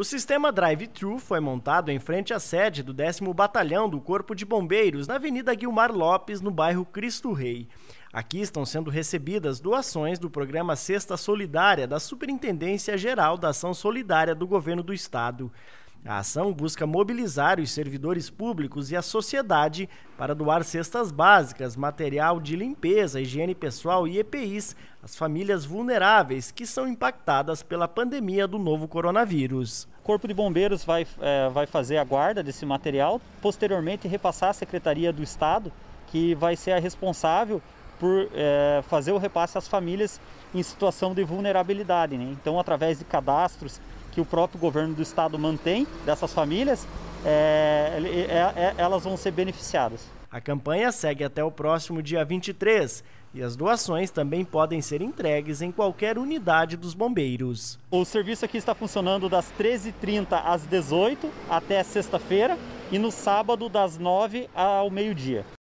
O sistema drive-thru foi montado em frente à sede do 10 Batalhão do Corpo de Bombeiros, na Avenida Guilmar Lopes, no bairro Cristo Rei. Aqui estão sendo recebidas doações do programa Cesta Solidária da Superintendência Geral da Ação Solidária do Governo do Estado. A ação busca mobilizar os servidores públicos e a sociedade para doar cestas básicas, material de limpeza, higiene pessoal e EPIs às famílias vulneráveis que são impactadas pela pandemia do novo coronavírus. O Corpo de Bombeiros vai, é, vai fazer a guarda desse material, posteriormente repassar à Secretaria do Estado, que vai ser a responsável por é, fazer o repasse às famílias em situação de vulnerabilidade. Né? Então, através de cadastros que o próprio governo do estado mantém dessas famílias, é é, é, é, elas vão ser beneficiadas. A campanha segue até o próximo dia 23 e as doações também podem ser entregues em qualquer unidade dos bombeiros. O serviço aqui está funcionando das 13h30 às 18 até sexta-feira e no sábado das 9 ao meio-dia.